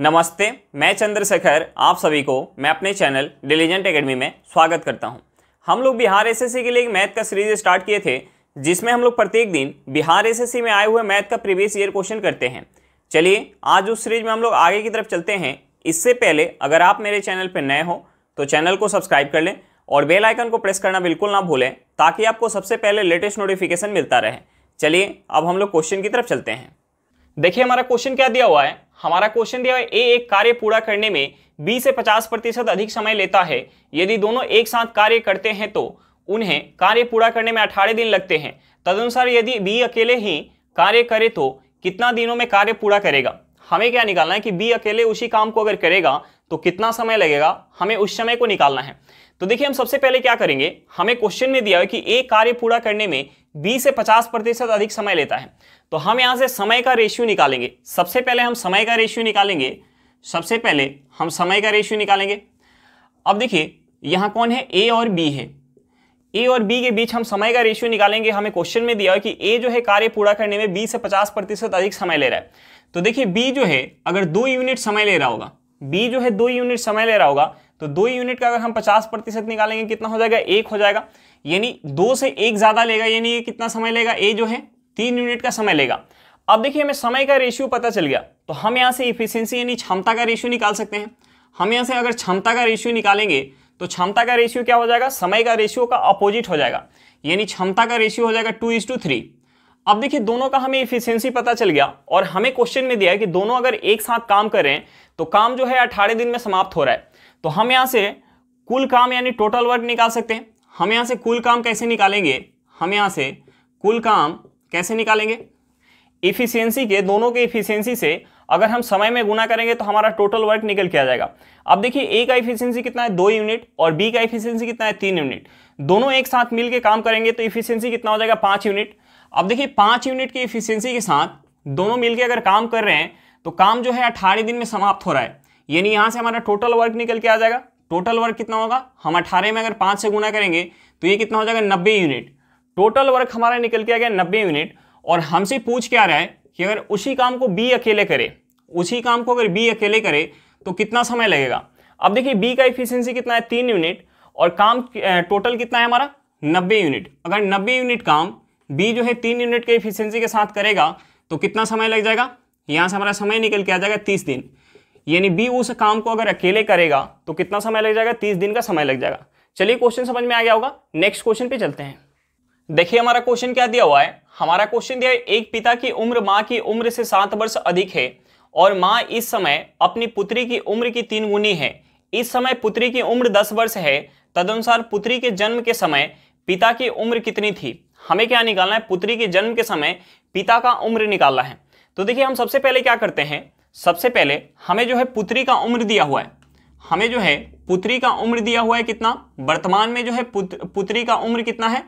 नमस्ते मैं चंद्रशेखर आप सभी को मैं अपने चैनल डिलीजेंट एकेडमी में स्वागत करता हूं हम लोग बिहार एसएससी के लिए एक मैथ का सीरीज स्टार्ट किए थे जिसमें हम लोग प्रत्येक दिन बिहार एसएससी में आए हुए मैथ का प्रीवियस ईयर क्वेश्चन करते हैं चलिए आज उस सीरीज में हम लोग आगे की तरफ चलते हैं इससे पहले अगर आप मेरे चैनल पर नए हो तो चैनल को सब्सक्राइब कर लें और बेल आइकन को प्रेस करना बिल्कुल ना भूलें ताकि आपको सबसे पहले लेटेस्ट नोटिफिकेशन मिलता रहे चलिए अब हम लोग क्वेश्चन की तरफ चलते हैं देखिए हमारा क्वेश्चन क्या दिया हुआ है हमारा क्वेश्चन दिया है ए एक कार्य पूरा करने में बी से 50 प्रतिशत अधिक समय लेता है यदि दोनों एक साथ कार्य करते हैं तो उन्हें कार्य पूरा करने में अठारह दिन लगते हैं तदनुसार यदि बी अकेले ही कार्य करे तो कितना दिनों में कार्य पूरा करेगा हमें क्या निकालना है कि बी अकेले उसी काम को अगर करेगा तो कितना समय लगेगा हमें उस समय को निकालना है तो देखिए हम सबसे पहले क्या करेंगे हमें क्वेश्चन में दिया है कि एक कार्य पूरा करने में 20 से 50 प्रतिशत अधिक समय लेता है तो हम यहां से समय का रेशियो निकालेंगे सबसे पहले हम समय का रेशियो निकालेंगे सबसे पहले हम समय का रेशियो निकालेंगे अब देखिए यहां कौन है ए और बी है ए और बी के बीच हम समय का रेशियो निकालेंगे हमें क्वेश्चन में दिया है कि ए जो है कार्य पूरा करने में बी से पचास प्रतिशत अधिक समय ले रहा है तो देखिए बी जो है अगर दो यूनिट समय ले रहा होगा बी जो है दो यूनिट समय ले रहा होगा तो दो यूनिट का अगर हम पचास प्रतिशत निकालेंगे कितना हो जाएगा एक हो जाएगा यानी दो से एक ज़्यादा लेगा यानी ये कितना समय लेगा ए जो है तीन यूनिट का समय लेगा अब देखिए हमें समय का रेशियो पता चल गया तो हम यहाँ से इफिशियंसी यानी क्षमता का रेशियो निकाल सकते हैं हम यहाँ से अगर क्षमता का रेशियो निकालेंगे तो क्षमता का रेशियो क्या हो जाएगा समय का रेशियो का अपोजिट हो जाएगा यानी क्षमता का रेशियो हो जाएगा टू इज टू थ्री अब देखिए दोनों का हमें इफिशियंसी पता चल गया और हमें क्वेश्चन में दिया है कि दोनों अगर एक साथ काम करें तो काम जो है अठारह दिन में समाप्त हो रहा है तो हम यहाँ से कुल काम यानी टोटल वर्क निकाल सकते हैं हम यहाँ से कुल काम कैसे निकालेंगे हम यहाँ से कुल काम कैसे निकालेंगे इफिशियंसी के दोनों के इफिशियंसी से अगर हम समय में गुना करेंगे तो हमारा टोटल वर्क निकल के आ जाएगा अब देखिए ए का इफिशियंसी कितना है दो यूनिट और बी का इफिशियंसी कितना है तीन यूनिट दोनों एक साथ मिलकर काम करेंगे तो इफिशियंसी कितना हो जाएगा पाँच यूनिट अब देखिए पाँच यूनिट की इफिशियंसी के साथ दोनों मिलकर अगर काम कर रहे हैं तो काम जो है अठारह दिन में समाप्त हो रहा है यानी यहाँ से हमारा टोटल वर्क निकल के आ जाएगा टोटल वर्क कितना होगा हम अठारह में अगर पाँच से गुना करेंगे तो ये कितना हो जाएगा नब्बे यूनिट टोटल वर्क हमारा निकल के आ गया नब्बे यूनिट और हमसे पूछ के आ रहा है कि अगर उसी काम को बी अकेले करे उसी काम को अगर बी अकेले करे तो कितना समय लगेगा अब देखिए बी का इफिशियंसी कितना है तीन यूनिट और काम टोटल कितना है हमारा नब्बे यूनिट अगर नब्बे यूनिट काम बी जो है तीन यूनिट के इफिशियंसी के साथ करेगा तो कितना समय लग जाएगा यहाँ से हमारा समय निकल के आ जाएगा तीस दिन यानी बी उस काम को अगर अकेले करेगा तो कितना समय लग जाएगा तीस दिन का समय लग जाएगा चलिए क्वेश्चन समझ में आ गया होगा नेक्स्ट क्वेश्चन पे चलते हैं देखिए हमारा क्वेश्चन क्या दिया हुआ है हमारा क्वेश्चन दिया है एक पिता की उम्र माँ की उम्र से सात वर्ष अधिक है और माँ इस समय अपनी पुत्री की उम्र की तीन गुनी है इस समय पुत्री की उम्र दस वर्ष है तदनुसार पुत्री के जन्म के समय पिता की उम्र कितनी थी हमें क्या निकालना है पुत्री के जन्म के समय पिता का उम्र निकालना है तो देखिए हम सबसे पहले क्या करते हैं सबसे पहले हमें जो है पुत्री का उम्र दिया हुआ है हमें जो है पुत्री का उम्र दिया हुआ है कितना वर्तमान में जो है पुत्री का उम्र कितना है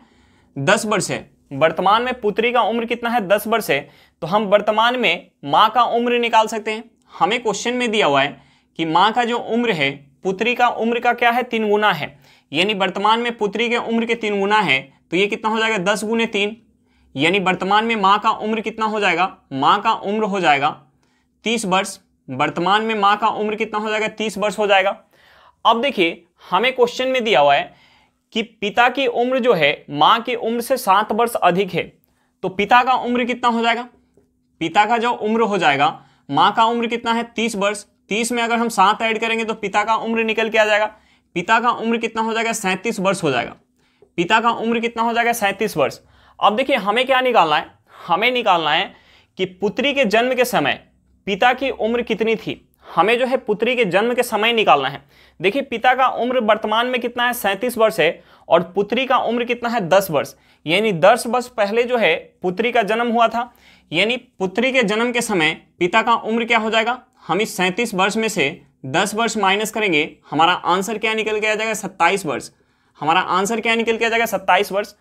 दस वर्ष है वर्तमान में पुत्री का उम्र कितना है दस वर्ष है तो हम वर्तमान में माँ का उम्र निकाल सकते हैं हमें क्वेश्चन में दिया हुआ है कि माँ का जो उम्र है पुत्री का उम्र का क्या है तीन गुना है यानी वर्तमान में पुत्री के उम्र के तीन गुना है तो ये कितना हो जाएगा दस गुने तीन यानी वर्तमान में माँ का उम्र कितना हो जाएगा माँ का उम्र हो जाएगा तीस वर्ष वर्तमान में माँ का उम्र कितना हो जाएगा तीस वर्ष हो जाएगा अब देखिए हमें क्वेश्चन में दिया हुआ है कि पिता की उम्र जो है माँ की उम्र से सात वर्ष अधिक है तो पिता का उम्र कितना हो जाएगा पिता का जो उम्र हो जाएगा माँ का उम्र कितना है तीस वर्ष तीस में अगर हम सात ऐड करेंगे तो पिता का उम्र निकल के आ जाएगा पिता का उम्र कितना हो जाएगा सैंतीस वर्ष हो जाएगा पिता का उम्र कितना हो जाएगा सैंतीस वर्ष अब देखिए हमें क्या निकालना है हमें निकालना है कि पुत्री के जन्म के समय पिता की उम्र कितनी थी हमें जो है पुत्री के जन्म के समय निकालना है देखिए पिता का उम्र वर्तमान में कितना है सैंतीस वर्ष है और पुत्री का उम्र कितना है दस वर्ष यानी दस वर्ष पहले जो है पुत्री का जन्म हुआ था यानी पुत्री के जन्म के समय पिता का उम्र क्या हो जाएगा हम इस सैंतीस वर्ष में से दस वर्ष माइनस करेंगे हमारा आंसर क्या निकल गया जाएगा सत्ताईस वर्ष हमारा आंसर क्या निकल के आ जाएगा सत्ताईस वर्ष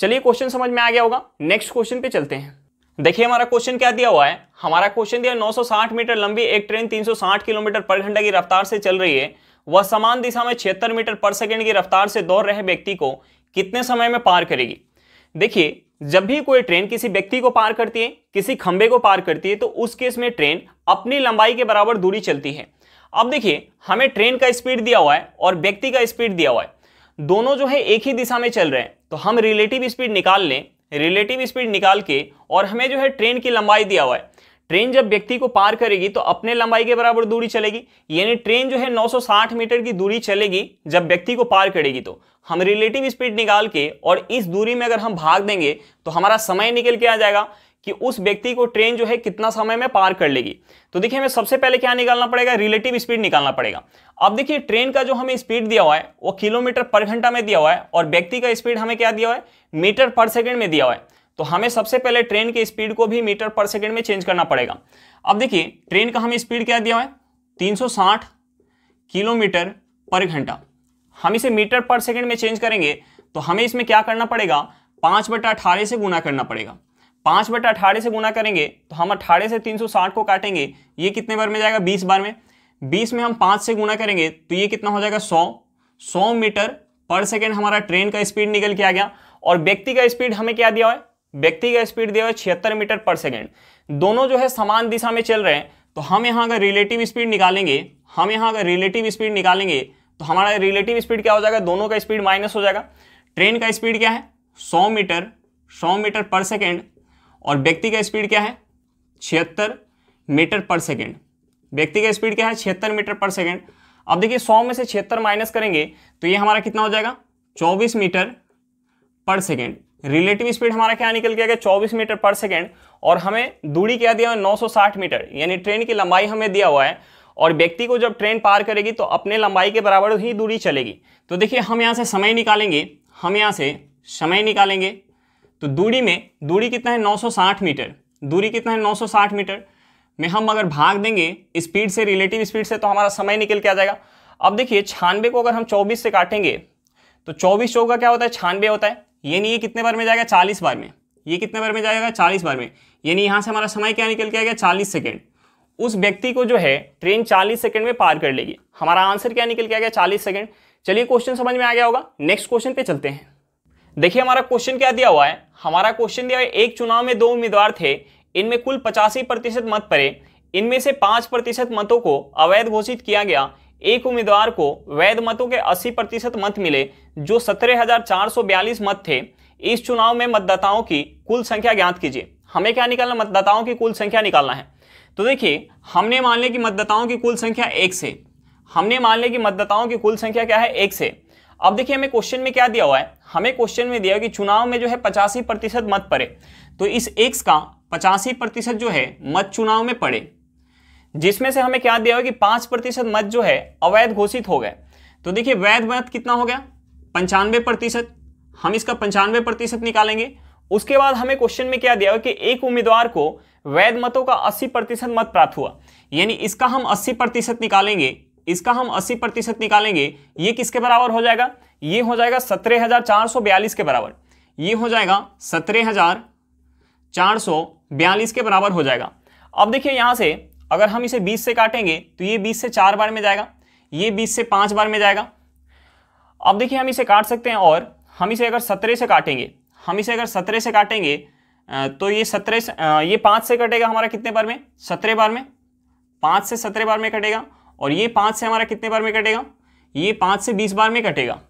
चलिए क्वेश्चन समझ में आ गया होगा नेक्स्ट क्वेश्चन पे चलते हैं देखिए हमारा क्वेश्चन क्या दिया हुआ है हमारा क्वेश्चन दिया 960 मीटर लंबी एक ट्रेन 360 किलोमीटर पर घंटा की रफ्तार से चल रही है वह समान दिशा में छिहत्तर मीटर पर सेकेंड की रफ्तार से दौड़ रहे व्यक्ति को कितने समय में पार करेगी देखिए जब भी कोई ट्रेन किसी व्यक्ति को पार करती है किसी खंबे को पार करती है तो उस केस में ट्रेन अपनी लंबाई के बराबर दूरी चलती है अब देखिए हमें ट्रेन का स्पीड दिया हुआ है और व्यक्ति का स्पीड दिया हुआ है दोनों जो है एक ही दिशा में चल रहे हैं तो हम रिलेटिव स्पीड निकाल लें रिलेटिव स्पीड निकाल के और हमें जो है ट्रेन की लंबाई दिया हुआ है ट्रेन जब व्यक्ति को पार करेगी तो अपने लंबाई के बराबर दूरी चलेगी यानी ट्रेन जो है 960 मीटर की दूरी चलेगी जब व्यक्ति को पार करेगी तो हम रिलेटिव स्पीड निकाल के और इस दूरी में अगर हम भाग देंगे तो हमारा समय निकल के आ जाएगा कि उस व्यक्ति को ट्रेन जो है कितना समय में पार कर लेगी तो देखिए हमें सबसे पहले क्या निकालना पड़ेगा रिलेटिव स्पीड निकालना पड़ेगा अब देखिए ट्रेन का जो हमें स्पीड दिया हुआ है वो किलोमीटर पर घंटा में दिया हुआ है और व्यक्ति का स्पीड हमें क्या दिया हुआ है मीटर पर सेकेंड में दिया हुआ है तो हमें सबसे पहले ट्रेन के स्पीड को भी मीटर पर सेकेंड में चेंज करना पड़ेगा अब देखिए ट्रेन का हमें स्पीड क्या दिया हुआ है तीन किलोमीटर पर घंटा हम इसे मीटर पर सेकेंड में चेंज करेंगे तो हमें इसमें क्या करना पड़ेगा पाँच बटा अठारह से गुना करना पड़ेगा पाँच बटा अठारह से गुना करेंगे तो हम अठारह से तीन सौ साठ को काटेंगे ये कितने बार में जाएगा बीस बार में बीस में हम पाँच से गुना करेंगे तो ये कितना हो जाएगा सौ सौ मीटर पर सेकेंड हमारा ट्रेन का स्पीड निकल के आ गया और व्यक्ति का स्पीड हमें क्या दिया हुआ है व्यक्ति का स्पीड दिया हुआ है छिहत्तर मीटर पर सेकेंड दोनों जो है समान दिशा में चल रहे हैं तो हम यहाँ अगर रिलेटिव स्पीड निकालेंगे हम यहाँ अगर रिलेटिव स्पीड निकालेंगे तो हमारा रिलेटिव स्पीड क्या हो जाएगा दोनों का स्पीड माइनस हो जाएगा ट्रेन का स्पीड क्या है 100 मीटर 100 मीटर पर सेकेंड और व्यक्ति का स्पीड क्या है छिहत्तर मीटर पर सेकेंड व्यक्ति का स्पीड क्या है छिहत्तर मीटर पर सेकेंड अब देखिए सौ में से छिहत्तर माइनस करेंगे तो ये हमारा कितना हो जाएगा चौबीस मीटर पर सेकेंड रिलेटिव स्पीड हमारा क्या निकल गया चौबीस मीटर पर सेकेंड और हमें दूरी क्या दिया हुआ है साठ मीटर यानी ट्रेन की लंबाई हमें दिया हुआ है और व्यक्ति को जब ट्रेन पार करेगी तो अपने लंबाई के बराबर ही दूरी चलेगी तो देखिए हम यहाँ से समय निकालेंगे हम यहाँ से समय निकालेंगे तो दूरी में दूरी कितना है 960 मीटर दूरी कितना है 960 मीटर में हम अगर भाग देंगे स्पीड से रिलेटिव स्पीड से तो हमारा समय निकल के आ जाएगा अब देखिए छानबे को अगर हम 24 से काटेंगे तो 24 चौक का क्या होता है छानबे होता है ये नहीं ये कितने बार में जाएगा 40 बार में ये कितने बार में जाएगा 40 बार में यानी यहाँ से हमारा समय क्या निकल के आएगा चालीस सेकेंड उस व्यक्ति को जो है ट्रेन चालीस सेकेंड में पार कर लेगी हमारा आंसर क्या निकल के आ गया चालीस सेकेंड चलिए क्वेश्चन समझ में आ गया होगा नेक्स्ट क्वेश्चन पे चलते हैं देखिए हमारा क्वेश्चन क्या दिया हुआ है हमारा क्वेश्चन दिया है एक चुनाव में दो उम्मीदवार थे इनमें कुल पचासी प्रतिशत मत पड़े इनमें से पांच प्रतिशत मतों को अवैध घोषित किया गया एक उम्मीदवार को वैध मतों के अस्सी प्रतिशत मत मिले जो बयालीस मत थे इस चुनाव में मतदाताओं की कुल संख्या ज्ञात कीजिए हमें क्या निकालना मतदाताओं की कुल संख्या निकालना है तो देखिए हमने मान लिया कि मतदाताओं की कुल संख्या एक से हमने मान लिया कि मतदाताओं की कुल संख्या क्या है एक से अब देखिए हमें क्वेश्चन में क्या दिया हुआ है हमें क्वेश्चन में दिया कि चुनाव में जो है पचासी प्रतिशत मत पड़े तो इस एक्स का पचासी प्रतिशत जो है मत चुनाव में पड़े जिसमें से हमें क्या दिया हुआ कि पांच प्रतिशत मत जो है अवैध घोषित हो गए तो देखिए वैध मत कितना हो गया पंचानवे प्रतिशत हम इसका पंचानवे प्रतिशत निकालेंगे उसके बाद हमें क्वेश्चन में क्या दिया हुआ कि एक उम्मीदवार को वैध मतों का अस्सी प्रतिशत मत प्राप्त हुआ यानी इसका हम अस्सी प्रतिशत निकालेंगे इसका हम 80 प्रतिशत निकालेंगे ये किसके बराबर हो जाएगा ये हो जाएगा 17,442 के बराबर ये हो जाएगा 17,442 के बराबर हो जाएगा अब देखिए यहाँ से अगर हम इसे 20 से काटेंगे तो ये 20 से चार बार में जाएगा ये 20 से पाँच बार में जाएगा अब देखिए हम इसे काट सकते हैं और हम इसे अगर सत्रह से काटेंगे हम इसे अगर सत्रह से काटेंगे तो ये सत्रह ये पाँच से कटेगा हमारा कितने बार में सत्रह बार में पाँच से सत्रह बार में कटेगा और ये पाँच से हमारा कितने बार में कटेगा ये पाँच से बीस बार में कटेगा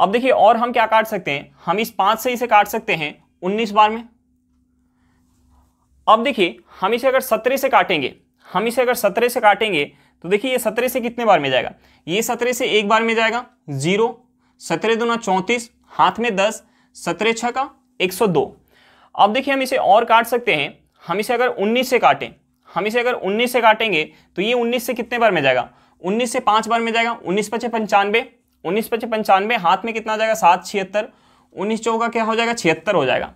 अब देखिए और हम क्या काट सकते हैं हम इस पाँच से इसे काट सकते हैं उन्नीस बार में अब देखिए हम इसे अगर सत्रह से काटेंगे हम इसे अगर सत्रह से काटेंगे तो देखिए ये सत्रह से कितने बार में जाएगा ये सत्रह से एक बार में जाएगा जीरो सत्रह दोना चौंतीस हाथ में दस सत्रह छः का एक सौ दो अब देखिए हम इसे और काट सकते हैं हम इसे अगर उन्नीस से काटें हम इसे अगर उन्नीस से काटेंगे तो ये उन्नीस से कितने बार में जाएगा उन्नीस से पाँच बार में जाएगा उन्नीस पचे पंचानवे उन्नीस पचे पंचानवे हाथ में कितना जाएगा सात छिहत्तर उन्नीस चौका क्या हो जाएगा छिहत्तर हो जाएगा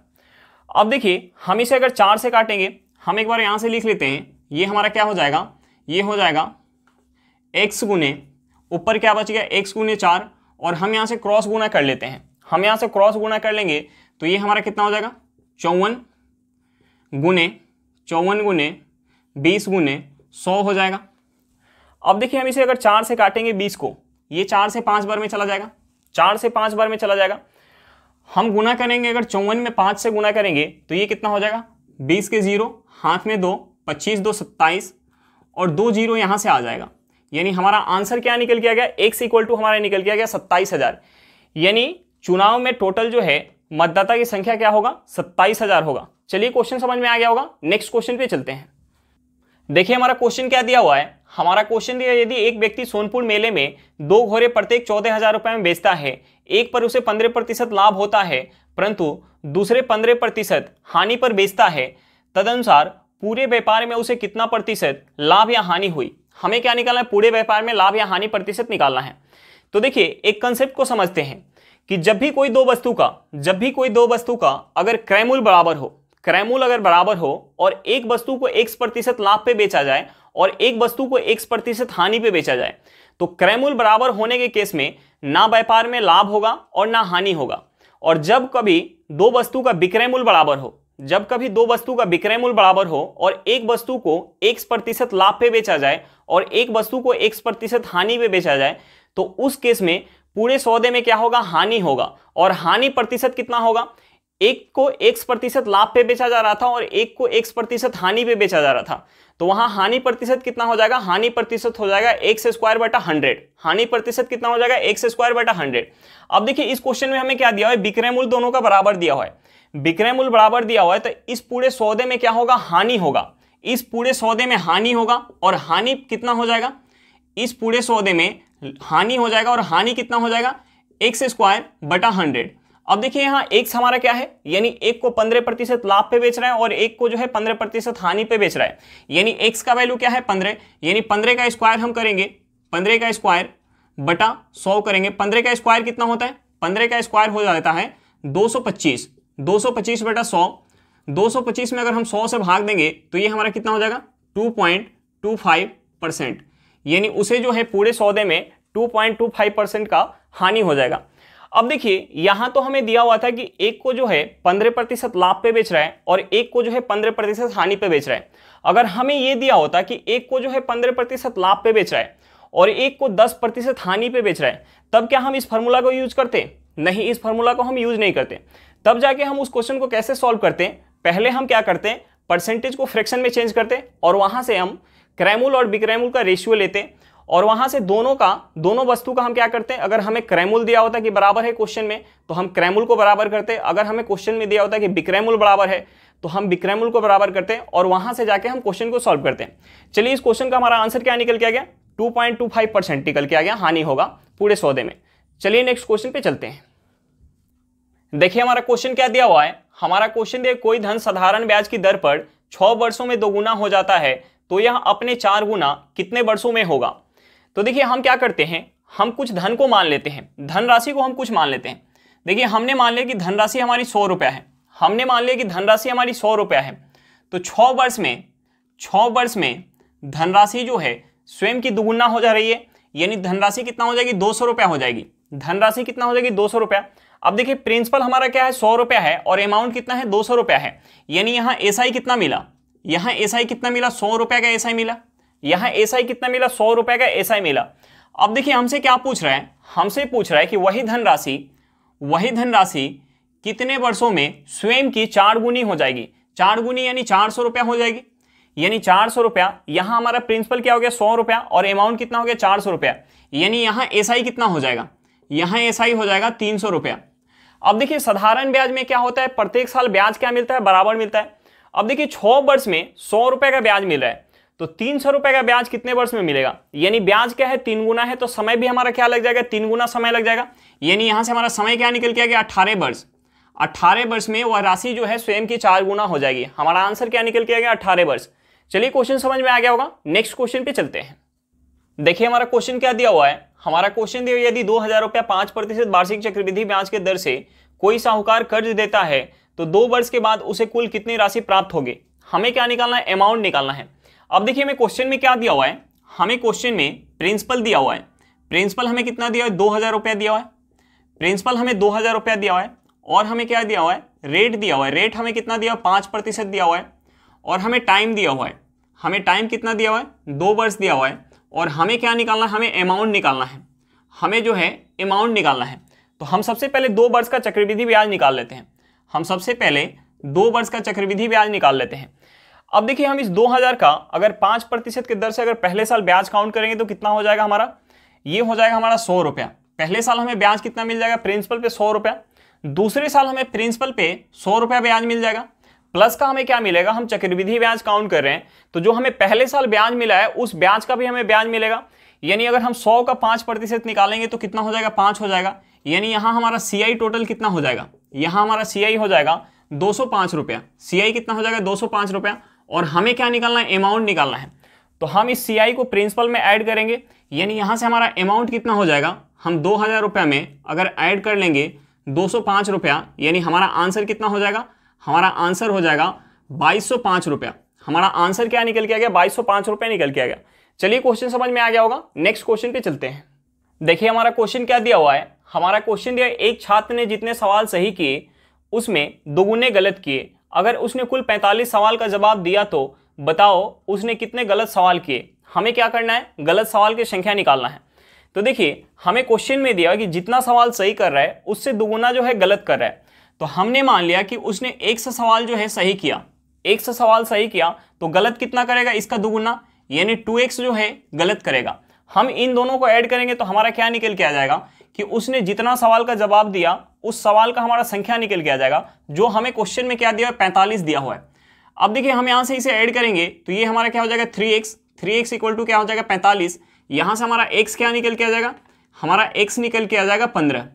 अब देखिए हम इसे अगर चार से काटेंगे हम एक बार यहाँ से लिख लेते हैं ये हमारा क्या हो जाएगा ये हो जाएगा एक्स गुने ऊपर क्या बच गया एक्स गुने चार और हम यहाँ से क्रॉस गुना कर लेते हैं हम यहाँ से क्रॉस गुना कर लेंगे तो ये हमारा कितना हो जाएगा चौवन गुने चौवन गुने बीस गुने सौ हो जाएगा अब देखिए हम इसे अगर चार से काटेंगे बीस को ये चार से पाँच बार में चला जाएगा चार से पाँच बार में चला जाएगा हम गुना करेंगे अगर चौवन में पाँच से गुना करेंगे तो ये कितना हो जाएगा बीस के ज़ीरो हाथ में दो पच्चीस दो सत्ताईस और दो जीरो यहाँ से आ जाएगा यानी हमारा आंसर क्या निकल किया गया एक से इक्वल टू हमारा निकल किया गया सत्ताईस हज़ार यानी चुनाव में टोटल जो है मतदाता की संख्या क्या होगा सत्ताईस हज़ार होगा चलिए क्वेश्चन समझ में आ गया होगा नेक्स्ट क्वेश्चन पे चलते हैं देखिए हमारा क्वेश्चन क्या दिया हुआ है हमारा क्वेश्चन दिया यदि एक व्यक्ति सोनपुर मेले में दो घोड़े प्रत्येक चौदह हजार रुपये में बेचता है एक पर उसे पंद्रह प्रतिशत लाभ होता है परंतु दूसरे पंद्रह प्रतिशत हानि पर बेचता है तदनुसार पूरे व्यापार में उसे कितना प्रतिशत लाभ या हानि हुई हमें क्या निकालना है पूरे व्यापार में लाभ या हानि प्रतिशत निकालना है तो देखिए एक कंसेप्ट को समझते हैं कि जब भी कोई दो वस्तु का जब भी कोई दो वस्तु का अगर क्रयमूल बराबर हो क्रयमूल अगर बराबर हो और एक वस्तु को एक प्रतिशत लाभ पे बेचा जाए और एक वस्तु को एक प्रतिशत हानि पे बेचा जाए तो क्रयमूल बराबर होने के केस में ना व्यापार में लाभ होगा और ना हानि होगा और जब कभी दो वस्तु का विक्रय मूल बराबर हो जब कभी दो वस्तु का विक्रय मूल बराबर हो और एक वस्तु को एक प्रतिशत लाभ पे बेचा जाए और एक वस्तु को एक प्रतिशत हानि पे बेचा जाए तो उस केस में पूरे सौदे में क्या होगा हानि होगा और हानि प्रतिशत कितना होगा एक को एक्स प्रतिशत लाभ पे बेचा जा रहा था और एक को एक्स प्रतिशत हानि पे बेचा जा रहा था तो वहां हानि प्रतिशत कितना हो जाएगा हानि प्रतिशत हो जाएगा एक्स स्क्वायर बटा हंड्रेड हानि प्रतिशत कितना हो जाएगा एक्स स्क्वायर बटा हंड्रेड अब देखिए इस क्वेश्चन में हमें क्या दिया हुआ है विक्रय मूल्य दोनों का बराबर दिया हुआ है विक्रय मूल्य बराबर दिया हुआ है तो इस पूरे सौदे में क्या होगा हानि होगा इस पूरे सौदे में हानि होगा और हानि कितना हो जाएगा इस पूरे सौदे में हानि हो जाएगा और हानि कितना हो जाएगा एक्स स्क्वायर बटा हंड्रेड अब देखिए यहाँ एक्स हमारा क्या है यानी एक को पंद्रह प्रतिशत लाभ पे बेच रहा है और एक को जो है पंद्रह प्रतिशत हानि पे बेच रहा है यानी एक्स का वैल्यू क्या है पंद्रह यानी पंद्रह का स्क्वायर हम करेंगे पंद्रह का स्क्वायर बटा सौ करेंगे पंद्रह का स्क्वायर कितना होता है पंद्रह का स्क्वायर हो जाता है दो सौ पच्चीस दो सौ पच्चीस बटा सौ दो सौ पच्चीस में अगर हम सौ से भाग देंगे तो ये हमारा कितना हो जाएगा two point two five percent यानी उसे जो है पूरे सौदे में two point two five percent का हानि हो जाएगा अब देखिए यहां तो हमें दिया हुआ था कि एक को जो है पंद्रह प्रतिशत लाभ पे बेच रहा है और एक को जो है पंद्रह प्रतिशत हानि पे बेच रहा है अगर हमें यह दिया होता कि एक को जो है पंद्रह प्रतिशत लाभ पे बेच रहा है और एक को दस प्रतिशत हानि पे बेच रहा है तब क्या हम इस फार्मूला को यूज करते नहीं इस फार्मूला को हम यूज नहीं करते तब जाके हम उस क्वेश्चन को कैसे सॉल्व करते हैं पहले हम क्या करते हैं परसेंटेज को फ्रैक्शन में चेंज करते और वहां से हम क्रैमुल और बिक्रैमुल का रेशियो लेते हैं और वहां से दोनों का दोनों वस्तु का हम क्या करते हैं अगर हमें क्रैमुल दिया होता कि बराबर है क्वेश्चन में तो हम क्रैमुल को बराबर करते हैं अगर हमें क्वेश्चन में दिया होता कि बिक्रैमुल बराबर है तो हम बिक्रैमुल को बराबर करते हैं और वहां से जाके हम क्वेश्चन को सॉल्व करते हैं चलिए इस क्वेश्चन का हमारा आंसर क्या निकल के आ गया फाइव परसेंट निकल के आ गया हानि होगा पूरे सौदे में चलिए नेक्स्ट क्वेश्चन पे चलते हैं देखिए हमारा क्वेश्चन क्या दिया हुआ है हमारा क्वेश्चन दिया कोई धन साधारण ब्याज की दर पर छह वर्षों में दोगुना हो जाता है तो यह अपने चार गुना कितने वर्षों में होगा तो देखिए हम क्या करते हैं हम कुछ धन को मान लेते हैं धनराशि को हम कुछ मान लेते हैं देखिए हमने मान लिया कि धनराशि हमारी सौ रुपया है हमने मान लिया कि धनराशि हमारी सौ रुपया है तो छः वर्ष में छः वर्ष में धनराशि जो है स्वयं की दुगुना हो जा रही है यानी धनराशि कितना हो जाएगी दो सौ रुपया हो जाएगी धनराशि कितना हो जाएगी दो सौ रुपया अब देखिए प्रिंसिपल हमारा क्या है सौ रुपया है और अमाउंट कितना है दो सौ रुपया है यानी यहाँ एस कितना मिला यहाँ एस कितना मिला सौ रुपया का एस मिला यहां एस कितना मिला सौ रुपए का एस मिला अब देखिए हमसे क्या पूछ रहा है हमसे पूछ रहा है कि वही धनराशि वही धनराशि कितने वर्षों में स्वयं की चार गुनी हो जाएगी चार गुनी यानी चार सौ रुपया हो जाएगी यानी चार सौ रुपया यहां हमारा प्रिंसिपल क्या हो गया सौ रुपया और अमाउंट कितना हो गया चार सौ रुपया यानी यहां एस कितना हो जाएगा यहां एस हो जाएगा तीन सौ रुपया अब देखिए साधारण ब्याज में क्या होता है प्रत्येक साल ब्याज क्या मिलता है बराबर मिलता है अब देखिए छह वर्ष में सौ रुपये का ब्याज मिल रहा है तो तीन सौ रुपए का ब्याज कितने वर्ष में मिलेगा यानी ब्याज क्या है तीन गुना है तो समय भी हमारा क्या लग जाएगा तीन गुना समय लग जाएगा यानी यहां से हमारा समय क्या निकल के आ गया अठारह वर्ष अठारह वर्ष में वह राशि जो है स्वयं की चार गुना हो जाएगी हमारा आंसर क्या निकल के आ गया अठारह वर्ष चलिए क्वेश्चन समझ में आ गया होगा नेक्स्ट क्वेश्चन पे चलते हैं देखिए हमारा क्वेश्चन क्या दिया हुआ है हमारा क्वेश्चन दिया यदि दो हजार रुपया पांच प्रतिशत वार्षिक चक्रवृद्धि ब्याज के दर से कोई साहूकार कर्ज देता है तो दो वर्ष के बाद उसे कुल कितनी राशि प्राप्त होगी हमें क्या निकालना है अमाउंट निकालना है अब देखिए हमें क्वेश्चन में क्या दिया हुआ है हमें क्वेश्चन में प्रिंसिपल दिया हुआ है प्रिंसिपल हमें कितना दिया हुआ है दो हज़ार रुपया दिया हुआ है प्रिंसिपल हमें दो हज़ार रुपया दिया हुआ है और हमें क्या दिया हुआ है रेट दिया हुआ है रेट हमें कितना दिया हुआ है पाँच प्रतिशत दिया हुआ है और हमें टाइम दिया हुआ है हमें टाइम कितना दिया हुआ है दो वर्ष दिया हुआ है और हमें क्या निकालना है हमें अमाउंट निकालना है हमें जो है अमाउंट निकालना है तो हम सबसे पहले दो वर्ष का चक्रविधि ब्याज निकाल लेते हैं हम सबसे पहले दो वर्ष का चक्रविधि ब्याज निकाल लेते हैं अब देखिए हम इस 2000 का अगर पाँच प्रतिशत के दर से अगर पहले साल ब्याज काउंट करेंगे तो कितना हो जाएगा हमारा ये हो जाएगा हमारा सौ रुपया पहले साल हमें ब्याज कितना मिल जाएगा प्रिंसिपल पे सौ रुपया दूसरे साल हमें प्रिंसिपल पे सौ रुपया ब्याज मिल जाएगा प्लस का हमें क्या मिलेगा हम चक्रविधि ब्याज काउंट कर रहे हैं तो जो हमें पहले साल ब्याज मिला है उस ब्याज का भी हमें ब्याज मिलेगा यानी अगर हम सौ का पाँच प्रतिशत निकालेंगे तो कितना हो जाएगा पाँच हो जाएगा यानी यहाँ हमारा सी टोटल कितना हो जाएगा यहाँ हमारा सी हो जाएगा दो सौ रुपया सी कितना हो जाएगा दो सौ रुपया और हमें क्या निकालना है अमाउंट निकालना है तो हम इस सी को प्रिंसिपल में ऐड करेंगे यानी यहाँ से हमारा अमाउंट कितना हो जाएगा हम दो हज़ार रुपया में अगर ऐड कर लेंगे दो सौ पाँच रुपया यानी हमारा आंसर कितना हो जाएगा हमारा आंसर हो जाएगा बाईस सौ पाँच रुपया हमारा आंसर क्या निकल के आ गया बाईस सौ पाँच रुपया निकल के आ गया चलिए क्वेश्चन समझ में आ गया होगा नेक्स्ट क्वेश्चन पे चलते हैं देखिए हमारा क्वेश्चन क्या दिया हुआ है हमारा क्वेश्चन दिया एक छात्र ने जितने सवाल सही किए उसमें दोगुने गलत किए अगर उसने कुल 45 सवाल का जवाब दिया तो बताओ उसने कितने गलत सवाल किए हमें क्या करना है गलत सवाल की संख्या निकालना है तो देखिए हमें क्वेश्चन में दिया कि जितना सवाल सही कर रहा है उससे दोगुना जो है गलत कर रहा है तो हमने मान लिया कि उसने एक सौ सवाल जो है सही किया एक सौ सवाल सही किया तो गलत कितना करेगा इसका दुगुना यानी टू एक्स जो है गलत करेगा हम इन दोनों को ऐड करेंगे तो हमारा क्या निकल के आ जाएगा कि उसने जितना सवाल का जवाब दिया उस सवाल का हमारा संख्या निकल के आ जाएगा जो हमें क्वेश्चन में क्या दिया है पैंतालीस दिया हुआ है अब देखिए हम यहाँ से इसे ऐड करेंगे तो ये हमारा क्या हो जाएगा three x three x equal to क्या हो जाएगा पैंतालीस यहाँ से हमारा एक्स क्या निकल के आ जाएगा हमारा एक्स निकल के आ जाएगा पंद्रह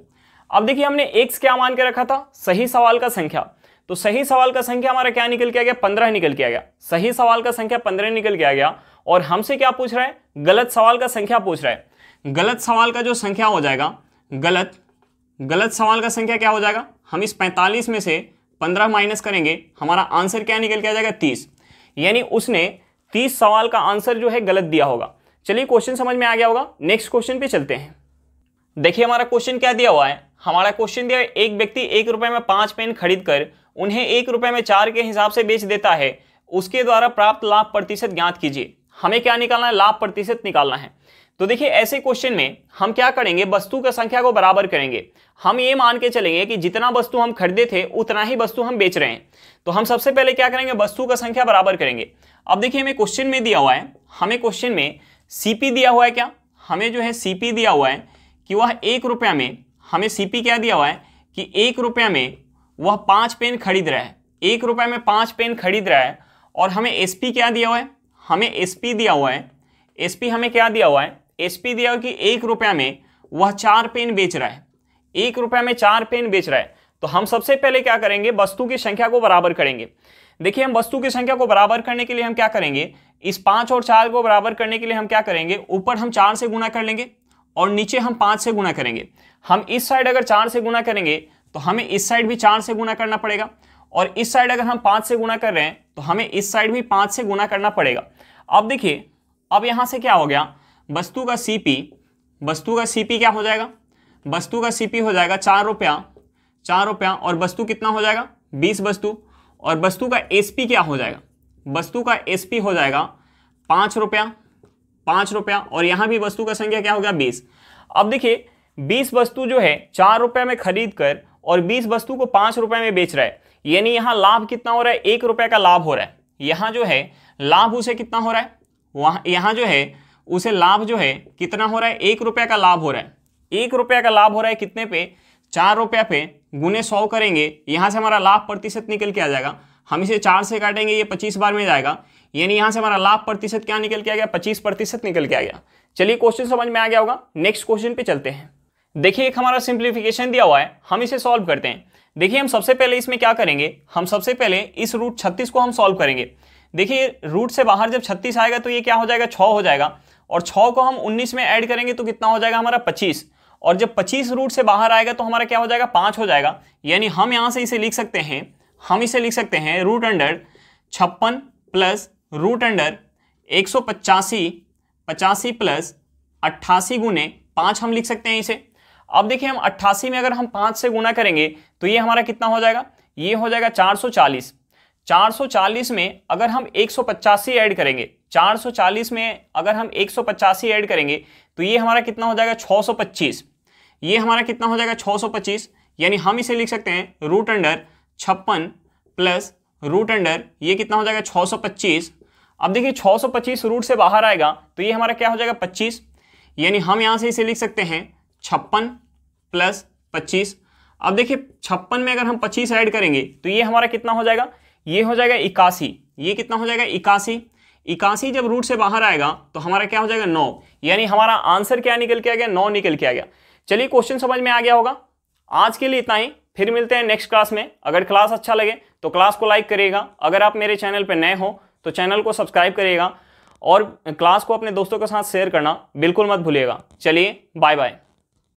अब देखिए हमने एक्स क्या मान के रखा था सही सवाल का संख्या तो सही सवाल का संख्या हमारा क्या निकल के आ गया पंद्रह निकल के आ गया सही सवाल का संख्या पंद्रह निकल के आ गया और हमसे क्या पूछ रहा है गलत सवाल का संख्या पूछ रहा है गलत सवाल का जो संख्या हो जाएगा गलत गलत सवाल का संख्या क्या हो जाएगा हम इस 45 में से 15 माइनस करेंगे हमारा आंसर क्या निकल के आ जाएगा 30 यानी उसने 30 सवाल का आंसर जो है गलत दिया होगा चलिए क्वेश्चन समझ में आ गया होगा नेक्स्ट क्वेश्चन पे चलते हैं देखिए हमारा क्वेश्चन क्या दिया हुआ है हमारा क्वेश्चन दिया है एक व्यक्ति एक रुपये में पाँच पेन खरीद कर उन्हें एक रुपये में चार के हिसाब से बेच देता है उसके द्वारा प्राप्त लाभ प्रतिशत ज्ञात कीजिए हमें क्या निकालना है लाभ प्रतिशत निकालना है तो देखिए ऐसे क्वेश्चन में हम क्या करेंगे वस्तु की संख्या को बराबर करेंगे हम ये मान के चलेंगे कि जितना वस्तु हम खरीदे थे उतना ही वस्तु हम बेच रहे हैं तो हम सबसे पहले क्या करेंगे वस्तु का संख्या बराबर करेंगे अब देखिए हमें क्वेश्चन में दिया हुआ है हमें क्वेश्चन में सीपी दिया हुआ है क्या हमें जो है सीपी दिया हुआ है कि वह एक रुपया में हमें सीपी क्या दिया हुआ है कि एक रुपया में वह पाँच पेन खरीद रहा है एक रुपया में पाँच पेन खरीद रहा है और हमें एसपी क्या दिया हुआ है हमें एसपी दिया हुआ है एसपी हमें क्या दिया हुआ है एसपी दिया कि एक रुपया में वह चार पेन बेच रहा है एक रुपया में चार पेन बेच रहा है तो हम सबसे पहले क्या करेंगे वस्तु की संख्या को बराबर करेंगे देखिए हम वस्तु की संख्या को बराबर करने के लिए हम क्या करेंगे इस पांच और चार को बराबर करने के लिए हम क्या करेंगे ऊपर हम चार से गुणा कर लेंगे और नीचे हम पांच से गुणा करेंगे हम इस साइड अगर चार से गुणा करेंगे तो हमें इस साइड भी चार से गुणा करना पड़ेगा और इस साइड अगर हम पांच से गुणा कर रहे हैं तो हमें इस साइड भी पांच से गुणा करना पड़ेगा अब देखिए अब यहां से क्या हो गया वस्तु का सीपी वस्तु का सीपी क्या हो जाएगा वस्तु का सीपी हो जाएगा चार रुपया चार रुपया और वस्तु कितना हो जाएगा बीस वस्तु और वस्तु का एसपी क्या हो जाएगा वस्तु का एसपी हो जाएगा पाँच रुपया पाँच रुपया और यहाँ भी वस्तु का संख्या क्या हो गया बीस अब देखिए बीस वस्तु जो है चार रुपये में खरीद कर और बीस वस्तु को पाँच रुपये में बेच रहा है यानी यहाँ लाभ कितना हो रहा है एक रुपये का लाभ हो रहा है यहाँ जो है लाभ उसे कितना हो रहा है वहाँ यहाँ जो है उसे लाभ जो है कितना हो रहा है एक रुपया का लाभ हो रहा है एक रुपया का लाभ हो रहा है कितने पे चार रुपया पे गुने सौ करेंगे यहाँ से हमारा लाभ प्रतिशत निकल के आ जाएगा हम इसे चार से काटेंगे ये पच्चीस बार में जाएगा यानी यहाँ से हमारा लाभ प्रतिशत क्या निकल के आ गया पच्चीस प्रतिशत निकल के आ गया चलिए क्वेश्चन समझ में आ गया होगा नेक्स्ट क्वेश्चन पे चलते हैं देखिए एक हमारा सिंप्लीफिकेशन दिया हुआ है हम इसे सॉल्व करते हैं देखिए हम सबसे पहले इसमें क्या करेंगे हम सबसे पहले इस रूट छत्तीस को हम सॉल्व करेंगे देखिए रूट से बाहर जब छत्तीस आएगा तो ये क्या हो जाएगा छः हो जाएगा और छः को हम उन्नीस में ऐड करेंगे तो कितना हो जाएगा हमारा पच्चीस और जब पच्चीस रूट से बाहर आएगा तो हमारा क्या हो जाएगा पाँच हो जाएगा यानी हम यहाँ से इसे लिख सकते हैं हम इसे लिख सकते हैं रूट अंडर छप्पन प्लस रूट अंडर एक सौ पचासी पचासी प्लस अट्ठासी गुने पाँच हम लिख सकते हैं इसे अब देखिए हम अट्ठासी में अगर हम पाँच से गुना करेंगे तो ये हमारा कितना हो जाएगा ये हो जाएगा चार सौ चालीस चार सौ चालीस में अगर हम एक सौ पचासी ऐड करेंगे 440 में अगर हम एक ऐड करेंगे तो ये हमारा कितना हो जाएगा 625 ये हमारा कितना हो जाएगा 625 यानी हम इसे लिख सकते हैं रूट अंडर छप्पन प्लस रूट अंडर ये कितना हो जाएगा 625 अब देखिए 625 रूट से बाहर आएगा तो ये हमारा क्या हो जाएगा 25 यानी हम यहाँ से इसे लिख सकते हैं छप्पन प्लस पच्चीस अब देखिए छप्पन में अगर हम पच्चीस ऐड करेंगे तो ये हमारा कितना हो जाएगा ये हो जाएगा इक्यासी ये कितना हो जाएगा इक्यासी इक्यासी जब रूट से बाहर आएगा तो हमारा क्या हो जाएगा नौ यानी हमारा आंसर क्या निकल के आ गया नौ निकल के आ गया चलिए क्वेश्चन समझ में आ गया होगा आज के लिए इतना ही फिर मिलते हैं नेक्स्ट क्लास में अगर क्लास अच्छा लगे तो क्लास को लाइक करिएगा अगर आप मेरे चैनल पर नए हो तो चैनल को सब्सक्राइब करिएगा और क्लास को अपने दोस्तों के साथ शेयर करना बिल्कुल मत भूलिएगा चलिए बाय बाय